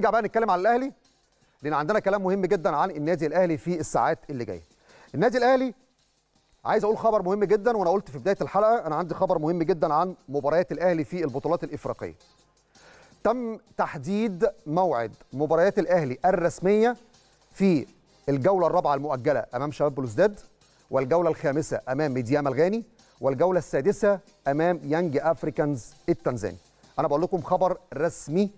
نرجع بقى نتكلم على الاهلي لان عندنا كلام مهم جدا عن النادي الاهلي في الساعات اللي جايه النادي الاهلي عايز اقول خبر مهم جدا وانا قلت في بدايه الحلقه انا عندي خبر مهم جدا عن مباريات الاهلي في البطولات الافريقيه تم تحديد موعد مباريات الاهلي الرسميه في الجوله الرابعه المؤجله امام شباب بلوزداد والجوله الخامسه امام ميديام الغاني والجوله السادسه امام يانج افريكانز التنزاني انا بقول لكم خبر رسمي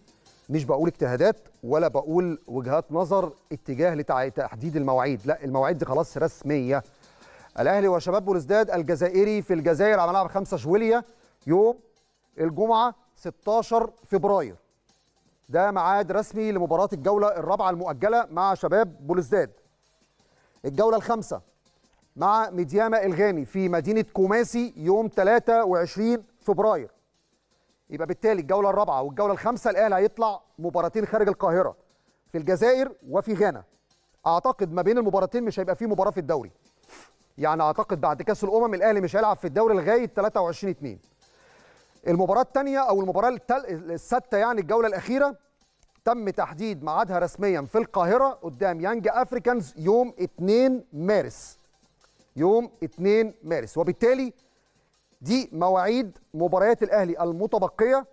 مش بقول اجتهادات ولا بقول وجهات نظر اتجاه لتحديد المواعيد لا المواعيد دي خلاص رسميه الاهلي وشباب بلوزداد الجزائري في الجزائر على ملعب 5 شويليه يوم الجمعه 16 فبراير ده ميعاد رسمي لمباراه الجوله الرابعه المؤجله مع شباب بلوزداد الجوله الخامسه مع ميدياما الغامي في مدينه كوماسي يوم 23 فبراير يبقى بالتالي الجوله الرابعه والجوله الخامسه الاهلي هيطلع مباراتين خارج القاهره في الجزائر وفي غانا اعتقد ما بين المباراتين مش هيبقى في مباراه في الدوري يعني اعتقد بعد كاس الامم الاهلي مش هيلعب في الدوري لغايه 23 2 المباراه الثانيه او المباراه التل... السادسه يعني الجوله الاخيره تم تحديد ميعادها رسميا في القاهره قدام يانج افريكانز يوم 2 مارس يوم 2 مارس وبالتالي دي مواعيد مباريات الاهلي المتبقيه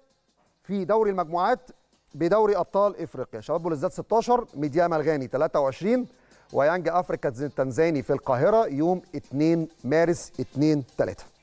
في دوري المجموعات بدوري ابطال افريقيا شباب بولزات 16 ميديام الغاني 23 ويانج افريكا التنزاني في القاهره يوم 2 مارس 2 3